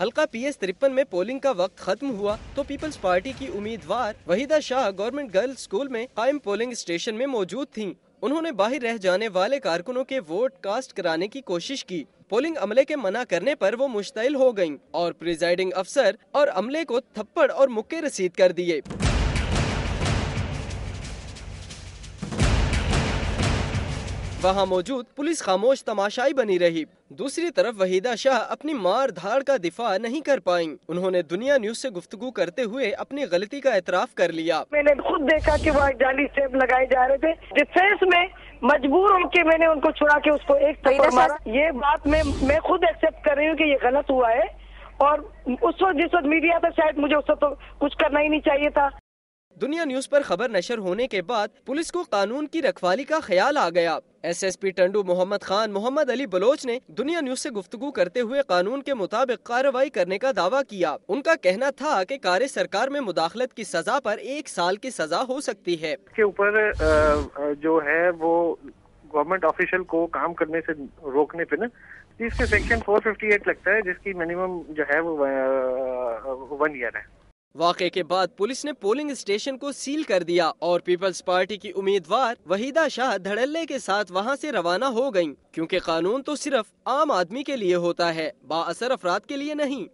हल्का P S तिरपन में पोलिंग का वक्त खत्म हुआ तो पीपल्स पार्टी की उम्मीदवार Waheeda Shah government girls school में कायम पोलिंग स्टेशन में मौजूद थी उन्होंने बाहर रह जाने वाले कारकुनों के वोट कास्ट कराने की कोशिश की पोलिंग अमले के मना करने पर वो मुश्तिल हो गयी और प्रिजाइडिंग अफसर और अमले को थप्पड़ और मुक्के रसीद कर दिए वहाँ मौजूद पुलिस खामोश तमाशाई बनी रही दूसरी तरफ वहीदा शाह अपनी मार धाड़ का दिफा नहीं कर पाई उन्होंने दुनिया न्यूज से गुफ्तगु करते हुए अपनी गलती का एतराफ कर लिया मैंने खुद देखा कि वहाँ जाली स्टेप लगाए जा रहे थे डिफेंस में मजबूर होकर मैंने उनको छुड़ा के उसको एक मारा ये बात मैं मैं खुद एक्सेप्ट कर रही हूँ की ये गलत हुआ है और उस वक्त जिस वक्त मीडिया था शायद मुझे उस वक्त तो कुछ करना ही नहीं चाहिए था दुनिया न्यूज पर खबर नशर होने के बाद पुलिस को कानून की रखवाली का ख्याल आ गया S S P Tando Muhammad Khan Muhammad Ali Baloch ने दुनिया न्यूज से गुफ्तु करते हुए कानून के मुताबिक कार्रवाई करने का दावा किया उनका कहना था कि कार्य सरकार में मुदाखलत की सजा पर एक साल की सजा हो सकती है के ऊपर जो है वो गवर्नमेंट ऑफिशियल को काम करने से रोकने पे ना इसके सेक्शन 458 लगता है जिसकी मिनिमम जो है वो वन ईयर है वाक़े के बाद पुलिस ने पोलिंग स्टेशन को सील कर दिया और पीपल्स पार्टी की उम्मीदवार वहीदा शाह धड़ल्ले के साथ वहां से रवाना हो गयी क्योंकि कानून तो सिर्फ आम आदमी के लिए होता है बासर अफराद के लिए नहीं